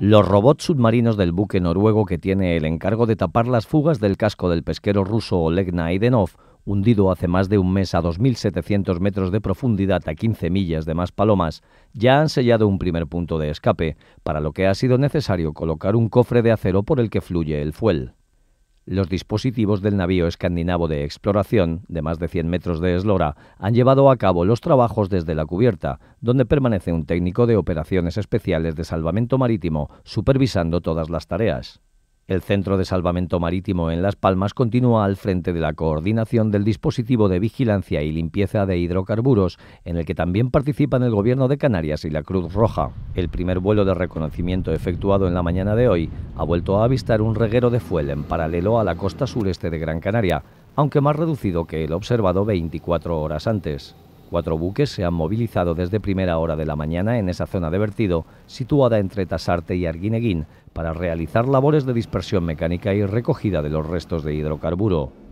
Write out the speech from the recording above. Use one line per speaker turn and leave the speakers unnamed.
los robots submarinos del buque noruego que tiene el encargo de tapar las fugas del casco del pesquero ruso Oleg Naidenov, hundido hace más de un mes a 2.700 metros de profundidad a 15 millas de más palomas, ya han sellado un primer punto de escape, para lo que ha sido necesario colocar un cofre de acero por el que fluye el fuel. Los dispositivos del navío escandinavo de exploración, de más de 100 metros de eslora, han llevado a cabo los trabajos desde la cubierta, donde permanece un técnico de operaciones especiales de salvamento marítimo supervisando todas las tareas. El Centro de Salvamento Marítimo en Las Palmas continúa al frente de la coordinación del dispositivo de vigilancia y limpieza de hidrocarburos, en el que también participan el Gobierno de Canarias y la Cruz Roja. El primer vuelo de reconocimiento efectuado en la mañana de hoy ha vuelto a avistar un reguero de fuel en paralelo a la costa sureste de Gran Canaria, aunque más reducido que el observado 24 horas antes. Cuatro buques se han movilizado desde primera hora de la mañana en esa zona de vertido, situada entre Tasarte y Arguineguín, para realizar labores de dispersión mecánica y recogida de los restos de hidrocarburo.